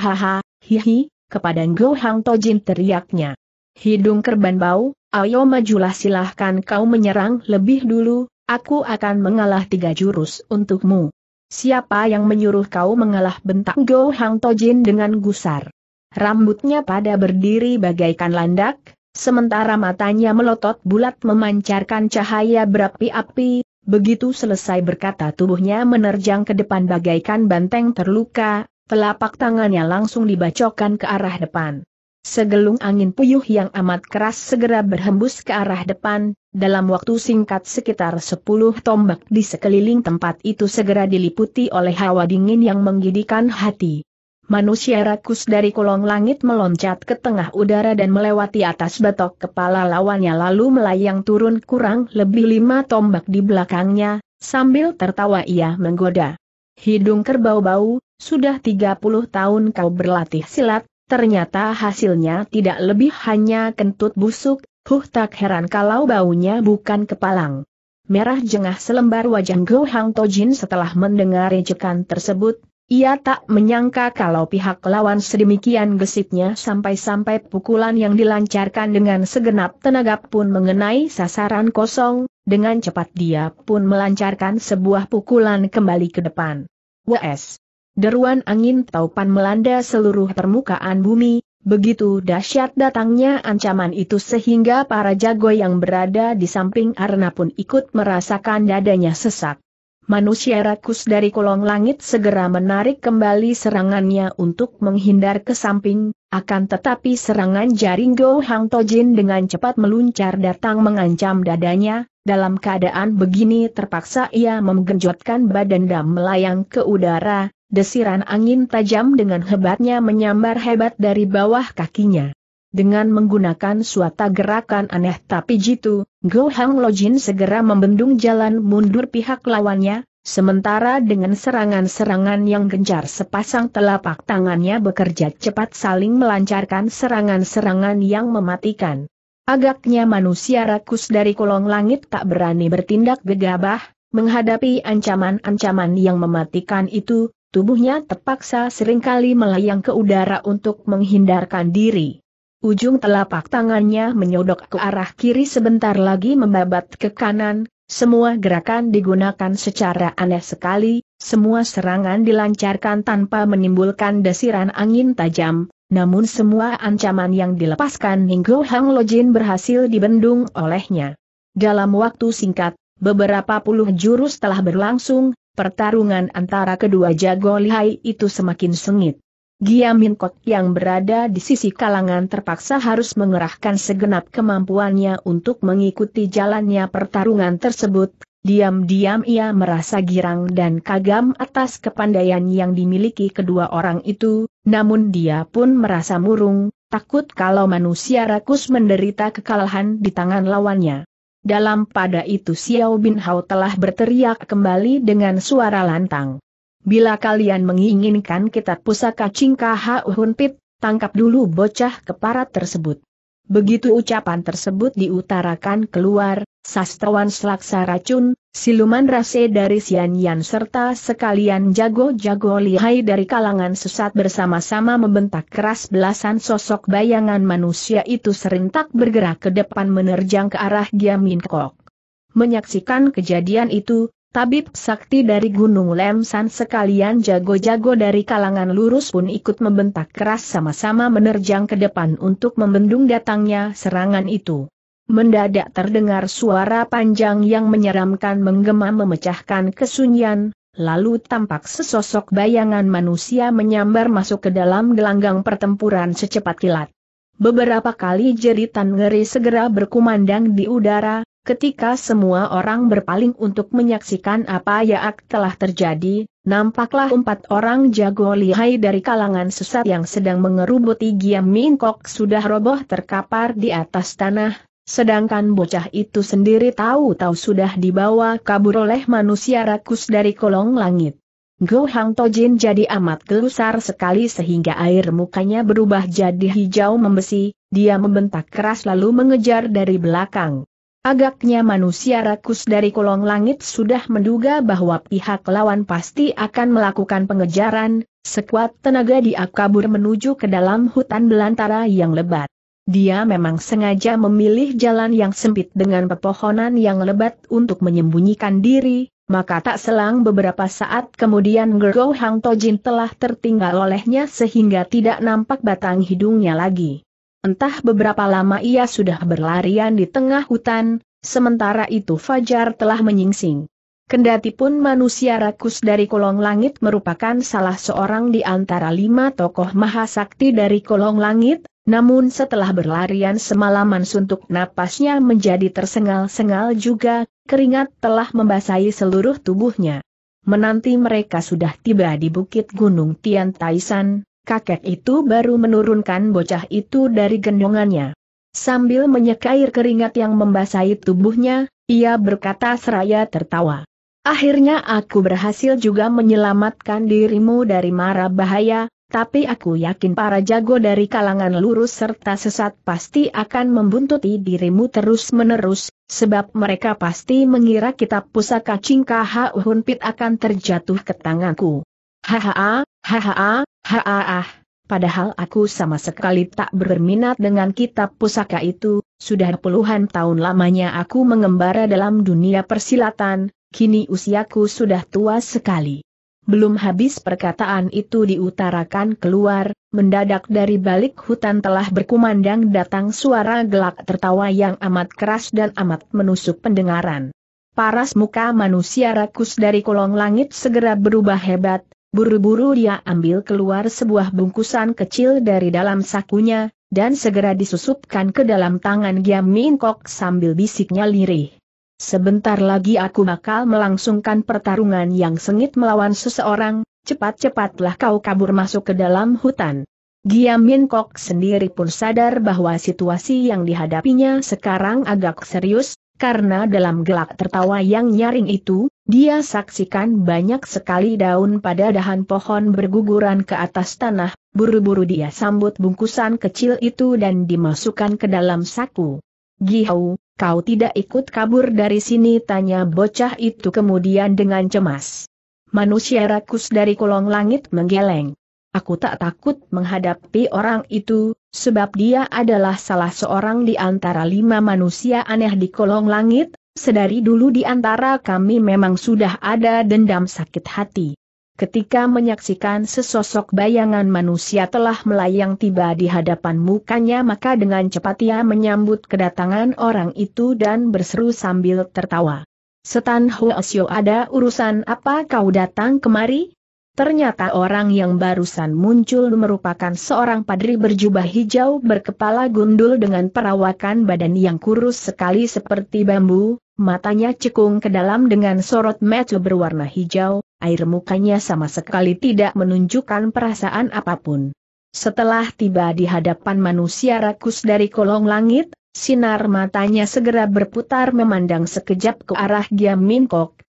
haha, hihi, kepada Ngo Hang Tojin teriaknya. Hidung kerban bau, ayo majulah silahkan kau menyerang lebih dulu, aku akan mengalah tiga jurus untukmu. Siapa yang menyuruh kau mengalah bentak Ngo Hang Tojin dengan gusar. Rambutnya pada berdiri bagaikan landak, sementara matanya melotot bulat memancarkan cahaya berapi-api, Begitu selesai berkata tubuhnya menerjang ke depan bagaikan banteng terluka, telapak tangannya langsung dibacokkan ke arah depan. Segelung angin puyuh yang amat keras segera berhembus ke arah depan, dalam waktu singkat sekitar 10 tombak di sekeliling tempat itu segera diliputi oleh hawa dingin yang menggidikan hati. Manusia rakus dari kolong langit meloncat ke tengah udara dan melewati atas batok kepala lawannya lalu melayang turun kurang lebih lima tombak di belakangnya, sambil tertawa ia menggoda. Hidung kerbau bau, sudah 30 tahun kau berlatih silat, ternyata hasilnya tidak lebih hanya kentut busuk, huh tak heran kalau baunya bukan kepalang. Merah jengah selembar wajah Go Hang Tojin setelah mendengar ejekan tersebut, ia tak menyangka kalau pihak lawan sedemikian gesitnya sampai-sampai pukulan yang dilancarkan dengan segenap tenaga pun mengenai sasaran kosong, dengan cepat dia pun melancarkan sebuah pukulan kembali ke depan. WS. Deruan angin taupan melanda seluruh permukaan bumi, begitu dahsyat datangnya ancaman itu sehingga para jago yang berada di samping Arna pun ikut merasakan dadanya sesak manusia rakus dari kolong langit segera menarik kembali serangannya untuk menghindar ke samping, akan tetapi serangan jaring Go Hang Tojin dengan cepat meluncar datang mengancam dadanya, dalam keadaan begini terpaksa ia menggenjotkan badan dan melayang ke udara, desiran angin tajam dengan hebatnya menyambar hebat dari bawah kakinya. Dengan menggunakan suatu gerakan aneh tapi jitu, Go Hang Lojin segera membendung jalan mundur pihak lawannya, sementara dengan serangan-serangan yang gencar sepasang telapak tangannya bekerja cepat saling melancarkan serangan-serangan yang mematikan. Agaknya manusia rakus dari kolong langit tak berani bertindak gegabah, menghadapi ancaman-ancaman yang mematikan itu, tubuhnya terpaksa seringkali melayang ke udara untuk menghindarkan diri. Ujung telapak tangannya menyodok ke arah kiri sebentar lagi membabat ke kanan, semua gerakan digunakan secara aneh sekali, semua serangan dilancarkan tanpa menimbulkan desiran angin tajam, namun semua ancaman yang dilepaskan Ninggo Hang Lojin berhasil dibendung olehnya. Dalam waktu singkat, beberapa puluh jurus telah berlangsung, pertarungan antara kedua jago lihai itu semakin sengit. Giamin Kot yang berada di sisi kalangan terpaksa harus mengerahkan segenap kemampuannya untuk mengikuti jalannya pertarungan tersebut, diam-diam ia merasa girang dan kagam atas kepandaian yang dimiliki kedua orang itu, namun dia pun merasa murung, takut kalau manusia rakus menderita kekalahan di tangan lawannya. Dalam pada itu Xiao Bin Hao telah berteriak kembali dengan suara lantang. Bila kalian menginginkan kitab pusaka Cingkaha Uhunpit, tangkap dulu bocah keparat tersebut. Begitu ucapan tersebut diutarakan keluar, sastrawan selaksa racun, siluman rase dari Sian Yan serta sekalian jago-jago lihai dari kalangan sesat bersama-sama membentak keras belasan sosok bayangan manusia itu serentak bergerak ke depan menerjang ke arah Giamin Kok. Menyaksikan kejadian itu, Tabib sakti dari Gunung Lemsan sekalian jago-jago dari kalangan lurus pun ikut membentak keras sama-sama menerjang ke depan untuk membendung datangnya serangan itu. Mendadak terdengar suara panjang yang menyeramkan menggema memecahkan kesunyian, lalu tampak sesosok bayangan manusia menyambar masuk ke dalam gelanggang pertempuran secepat kilat. Beberapa kali jeritan ngeri segera berkumandang di udara, Ketika semua orang berpaling untuk menyaksikan apa yang telah terjadi, nampaklah empat orang jago lihai dari kalangan sesat yang sedang mengerubuti Giam Mingkok sudah roboh terkapar di atas tanah, sedangkan bocah itu sendiri tahu-tahu sudah dibawa kabur oleh manusia rakus dari kolong langit. Go Hang Tojin jadi amat gelusar sekali sehingga air mukanya berubah jadi hijau membesi, dia membentak keras lalu mengejar dari belakang. Agaknya manusia rakus dari kolong langit sudah menduga bahwa pihak lawan pasti akan melakukan pengejaran, sekuat tenaga dia kabur menuju ke dalam hutan belantara yang lebat. Dia memang sengaja memilih jalan yang sempit dengan pepohonan yang lebat untuk menyembunyikan diri, maka tak selang beberapa saat kemudian Gergo Hang Tojin telah tertinggal olehnya sehingga tidak nampak batang hidungnya lagi. Entah beberapa lama ia sudah berlarian di tengah hutan, sementara itu Fajar telah menyingsing. Kendati pun manusia rakus dari kolong langit merupakan salah seorang di antara lima tokoh mahasakti dari kolong langit, namun setelah berlarian semalaman suntuk napasnya menjadi tersengal-sengal juga, keringat telah membasahi seluruh tubuhnya. Menanti mereka sudah tiba di bukit Gunung Tian Taisan, kakek itu baru menurunkan bocah itu dari gendongannya. Sambil menyekair keringat yang membasahi tubuhnya, ia berkata seraya tertawa. Akhirnya aku berhasil juga menyelamatkan dirimu dari mara bahaya, tapi aku yakin para jago dari kalangan lurus serta sesat pasti akan membuntuti dirimu terus-menerus, sebab mereka pasti mengira kitab pusaka Cingkaha Uhunpit akan terjatuh ke tanganku. Haha, haha, Haah, padahal aku sama sekali tak berminat dengan kitab pusaka itu, sudah puluhan tahun lamanya aku mengembara dalam dunia persilatan, kini usiaku sudah tua sekali. Belum habis perkataan itu diutarakan keluar, mendadak dari balik hutan telah berkumandang datang suara gelak tertawa yang amat keras dan amat menusuk pendengaran. Paras muka manusia rakus dari kolong langit segera berubah hebat, Buru-buru dia ambil keluar sebuah bungkusan kecil dari dalam sakunya, dan segera disusupkan ke dalam tangan Giam Min Kok sambil bisiknya lirih. Sebentar lagi aku bakal melangsungkan pertarungan yang sengit melawan seseorang, cepat-cepatlah kau kabur masuk ke dalam hutan. Giam Min Kok sendiri pun sadar bahwa situasi yang dihadapinya sekarang agak serius, karena dalam gelak tertawa yang nyaring itu, dia saksikan banyak sekali daun pada dahan pohon berguguran ke atas tanah, buru-buru dia sambut bungkusan kecil itu dan dimasukkan ke dalam saku. Gihau, kau tidak ikut kabur dari sini tanya bocah itu kemudian dengan cemas. Manusia rakus dari kolong langit menggeleng. Aku tak takut menghadapi orang itu, sebab dia adalah salah seorang di antara lima manusia aneh di kolong langit, sedari dulu di antara kami memang sudah ada dendam sakit hati. Ketika menyaksikan sesosok bayangan manusia telah melayang tiba di hadapan mukanya maka dengan cepat ia menyambut kedatangan orang itu dan berseru sambil tertawa. Setan Hoesyo ada urusan apa kau datang kemari? Ternyata orang yang barusan muncul merupakan seorang padri berjubah hijau berkepala gundul dengan perawakan badan yang kurus sekali seperti bambu, Matanya cekung ke dalam dengan sorot mata berwarna hijau, air mukanya sama sekali tidak menunjukkan perasaan apapun. Setelah tiba di hadapan manusia rakus dari kolong langit, sinar matanya segera berputar memandang sekejap ke arah Giam Min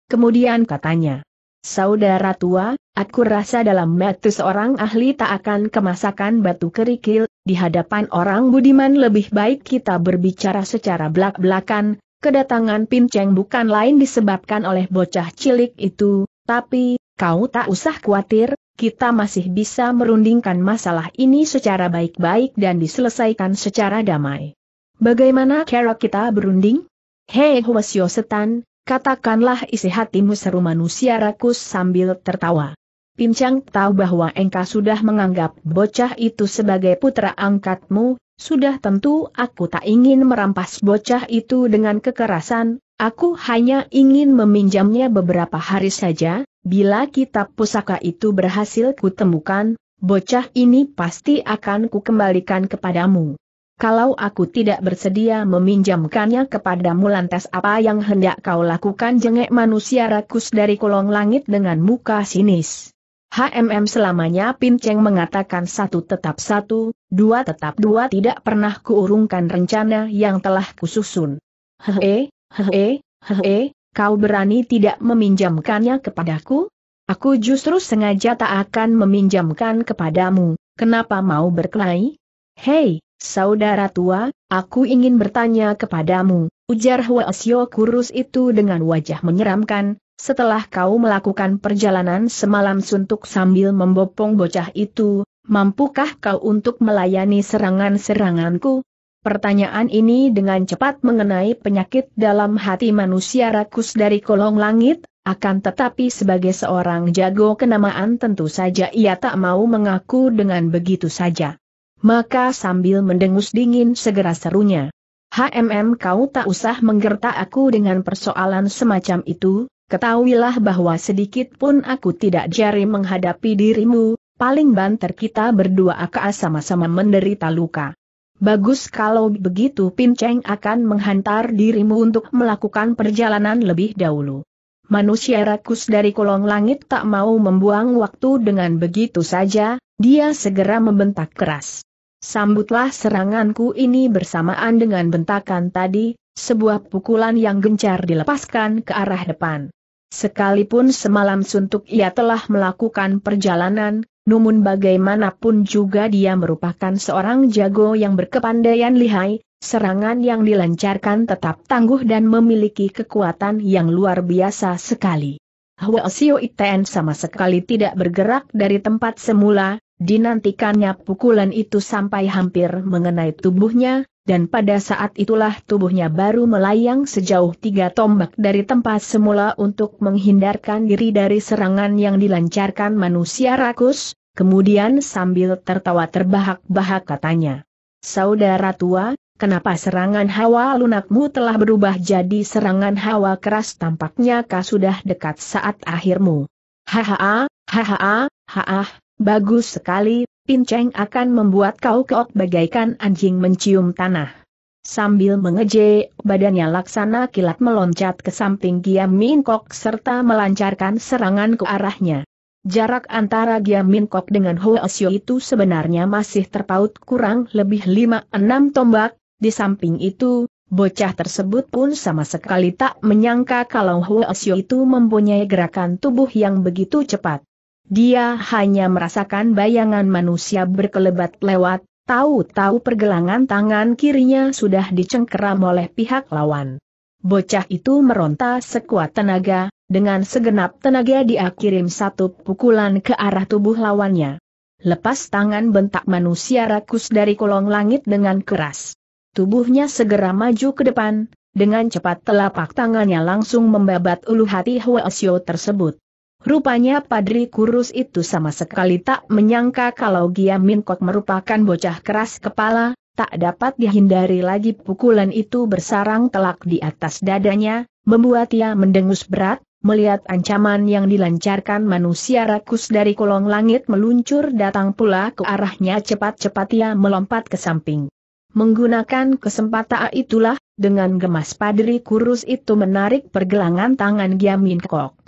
kemudian katanya. Saudara tua, aku rasa dalam metu seorang ahli tak akan kemasakan batu kerikil, di hadapan orang budiman lebih baik kita berbicara secara belak-belakan, kedatangan pincang bukan lain disebabkan oleh bocah cilik itu, tapi, kau tak usah khawatir, kita masih bisa merundingkan masalah ini secara baik-baik dan diselesaikan secara damai. Bagaimana cara kita berunding? Hei Huasyo Setan, katakanlah isi hatimu seru manusia rakus sambil tertawa. Pincang tahu bahwa engkau sudah menganggap bocah itu sebagai putra angkatmu, sudah tentu aku tak ingin merampas bocah itu dengan kekerasan, aku hanya ingin meminjamnya beberapa hari saja, bila kitab pusaka itu berhasil kutemukan, bocah ini pasti akan kukembalikan kepadamu. Kalau aku tidak bersedia meminjamkannya kepadamu lantas apa yang hendak kau lakukan jengek manusia rakus dari kolong langit dengan muka sinis. HMM selamanya Pin Cheng mengatakan satu tetap satu, dua tetap dua tidak pernah kuurungkan rencana yang telah kususun. Hehe, eh, hehe, eh, hehe, eh, kau berani tidak meminjamkannya kepadaku? Aku justru sengaja tak akan meminjamkan kepadamu, kenapa mau berkelahi? Hei, saudara tua, aku ingin bertanya kepadamu, ujar Hwasyo kurus itu dengan wajah menyeramkan, setelah kau melakukan perjalanan semalam suntuk sambil membopong bocah itu, mampukah kau untuk melayani serangan-seranganku? Pertanyaan ini dengan cepat mengenai penyakit dalam hati manusia rakus dari kolong langit, akan tetapi sebagai seorang jago kenamaan tentu saja ia tak mau mengaku dengan begitu saja. Maka sambil mendengus dingin segera serunya. HMM kau tak usah menggerta aku dengan persoalan semacam itu, ketahuilah bahwa sedikit pun aku tidak jari menghadapi dirimu, paling banter kita berdua akan sama-sama menderita luka. Bagus kalau begitu Pinceng akan menghantar dirimu untuk melakukan perjalanan lebih dahulu. Manusia rakus dari kolong langit tak mau membuang waktu dengan begitu saja, dia segera membentak keras. Sambutlah seranganku ini bersamaan dengan bentakan tadi, sebuah pukulan yang gencar dilepaskan ke arah depan. Sekalipun semalam suntuk ia telah melakukan perjalanan, namun bagaimanapun juga dia merupakan seorang jago yang berkepandaian lihai, serangan yang dilancarkan tetap tangguh dan memiliki kekuatan yang luar biasa sekali. Hwa Sio Iten sama sekali tidak bergerak dari tempat semula, dinantikannya pukulan itu sampai hampir mengenai tubuhnya, dan pada saat itulah tubuhnya baru melayang sejauh tiga tombak dari tempat semula untuk menghindarkan diri dari serangan yang dilancarkan manusia rakus, kemudian sambil tertawa terbahak-bahak katanya. Saudara tua, Kenapa serangan hawa lunakmu telah berubah jadi serangan hawa keras tampaknya kau sudah dekat saat akhirmu. Hahaha, hahaha, haah, bagus sekali, Pinceng akan membuat kau keok bagaikan anjing mencium tanah. Sambil mengejek, badannya laksana kilat meloncat ke samping Giam Min Kok serta melancarkan serangan ke arahnya. Jarak antara Giam Min Kok dengan Ho Osio itu sebenarnya masih terpaut kurang lebih 5-6 tombak, di samping itu, bocah tersebut pun sama sekali tak menyangka kalau Ho Osio itu mempunyai gerakan tubuh yang begitu cepat. Dia hanya merasakan bayangan manusia berkelebat lewat, tahu-tahu pergelangan tangan kirinya sudah dicengkeram oleh pihak lawan. Bocah itu meronta sekuat tenaga, dengan segenap tenaga dia kirim satu pukulan ke arah tubuh lawannya. Lepas tangan bentak manusia rakus dari kolong langit dengan keras. Tubuhnya segera maju ke depan, dengan cepat telapak tangannya langsung membabat ulu hati Xiao tersebut. Rupanya Padri Kurus itu sama sekali tak menyangka kalau Gia Kok merupakan bocah keras kepala, tak dapat dihindari lagi pukulan itu bersarang telak di atas dadanya, membuat ia mendengus berat, melihat ancaman yang dilancarkan manusia rakus dari kolong langit meluncur datang pula ke arahnya cepat-cepat ia melompat ke samping. Menggunakan kesempatan itulah, dengan gemas Padri Kurus itu menarik pergelangan tangan Gia Kok.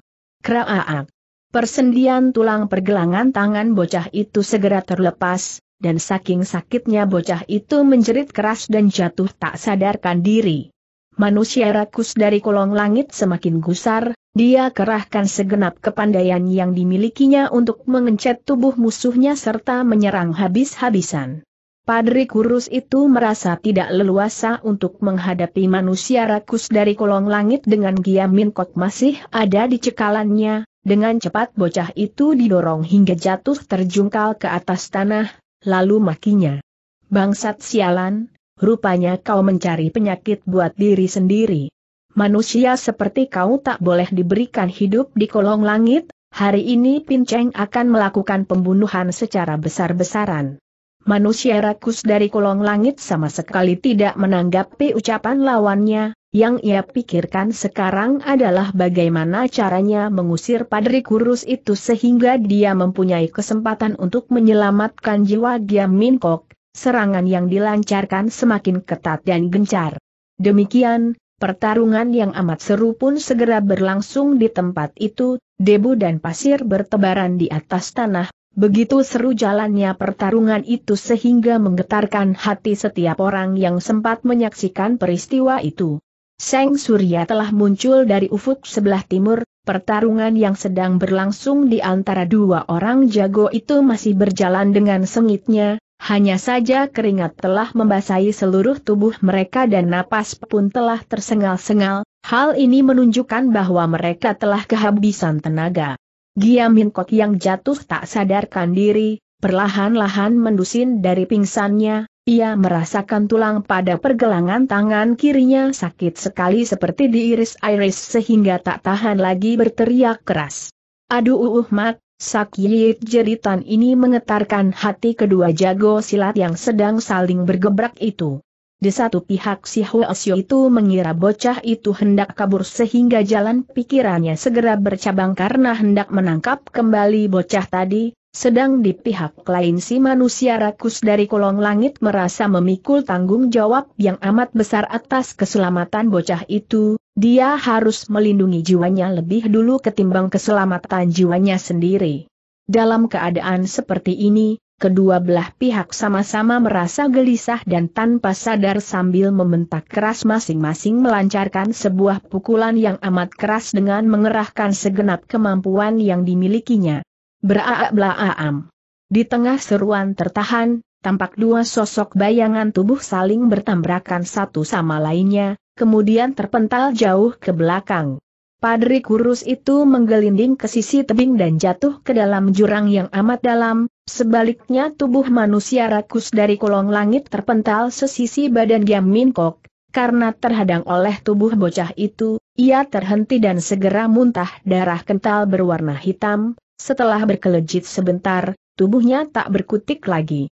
Kraaak. Persendian tulang pergelangan tangan bocah itu segera terlepas, dan saking sakitnya bocah itu menjerit keras dan jatuh tak sadarkan diri. Manusia rakus dari kolong langit semakin gusar, dia kerahkan segenap kepandaian yang dimilikinya untuk mengencet tubuh musuhnya serta menyerang habis-habisan. Padri Kurus itu merasa tidak leluasa untuk menghadapi manusia rakus dari kolong langit dengan Giamin kok masih ada di cekalannya, dengan cepat bocah itu didorong hingga jatuh terjungkal ke atas tanah, lalu makinya. Bangsat sialan, rupanya kau mencari penyakit buat diri sendiri. Manusia seperti kau tak boleh diberikan hidup di kolong langit, hari ini Pinceng akan melakukan pembunuhan secara besar-besaran. Manusia rakus dari kolong langit sama sekali tidak menanggapi ucapan lawannya, yang ia pikirkan sekarang adalah bagaimana caranya mengusir padri kurus itu sehingga dia mempunyai kesempatan untuk menyelamatkan jiwa Giam Min Kok, serangan yang dilancarkan semakin ketat dan gencar. Demikian, pertarungan yang amat seru pun segera berlangsung di tempat itu, debu dan pasir bertebaran di atas tanah, Begitu seru jalannya pertarungan itu sehingga menggetarkan hati setiap orang yang sempat menyaksikan peristiwa itu. Seng Surya telah muncul dari ufuk sebelah timur, pertarungan yang sedang berlangsung di antara dua orang jago itu masih berjalan dengan sengitnya, hanya saja keringat telah membasahi seluruh tubuh mereka dan napas pun telah tersengal-sengal, hal ini menunjukkan bahwa mereka telah kehabisan tenaga. Giamin Kok yang jatuh tak sadarkan diri, perlahan-lahan mendusin dari pingsannya, ia merasakan tulang pada pergelangan tangan kirinya sakit sekali seperti diiris-iris sehingga tak tahan lagi berteriak keras. Aduh uh, uh mat, sakit jeritan ini mengetarkan hati kedua jago silat yang sedang saling bergebrak itu. Di satu pihak si Xiu itu mengira bocah itu hendak kabur sehingga jalan pikirannya segera bercabang karena hendak menangkap kembali bocah tadi, sedang di pihak lain si manusia rakus dari kolong langit merasa memikul tanggung jawab yang amat besar atas keselamatan bocah itu, dia harus melindungi jiwanya lebih dulu ketimbang keselamatan jiwanya sendiri. Dalam keadaan seperti ini, Kedua belah pihak sama-sama merasa gelisah dan tanpa sadar sambil membentak keras masing-masing melancarkan sebuah pukulan yang amat keras dengan mengerahkan segenap kemampuan yang dimilikinya. beraak belaam. Di tengah seruan tertahan, tampak dua sosok bayangan tubuh saling bertambrakan satu sama lainnya, kemudian terpental jauh ke belakang. Padri kurus itu menggelinding ke sisi tebing dan jatuh ke dalam jurang yang amat dalam, sebaliknya tubuh manusia rakus dari kolong langit terpental sesisi badan Giam Min karena terhadang oleh tubuh bocah itu, ia terhenti dan segera muntah darah kental berwarna hitam, setelah berkelejit sebentar, tubuhnya tak berkutik lagi.